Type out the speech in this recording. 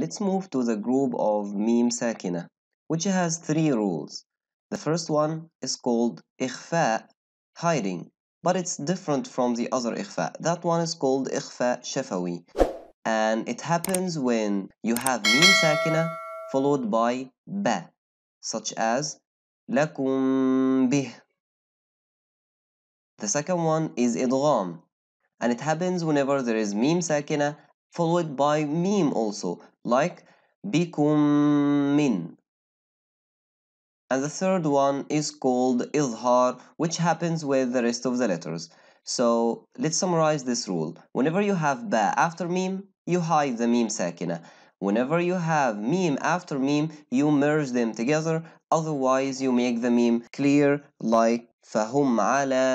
Let's move to the group of meme sakina, which has three rules. The first one is called إخفاء, hiding, but it's different from the other إخفاء. That one is called إخفاء شفوي, and it happens when you have meme sakina followed by ba, such as لكم به. The second one is idgham, and it happens whenever there is meme sakina followed by meme also like bikum min. And the third one is called ilhar, which happens with the rest of the letters. So let's summarize this rule. Whenever you have ba after mim, you hide the mim sakina. Whenever you have meme after meme, you merge them together, otherwise you make the meme clear like فَهُمْ عَلَى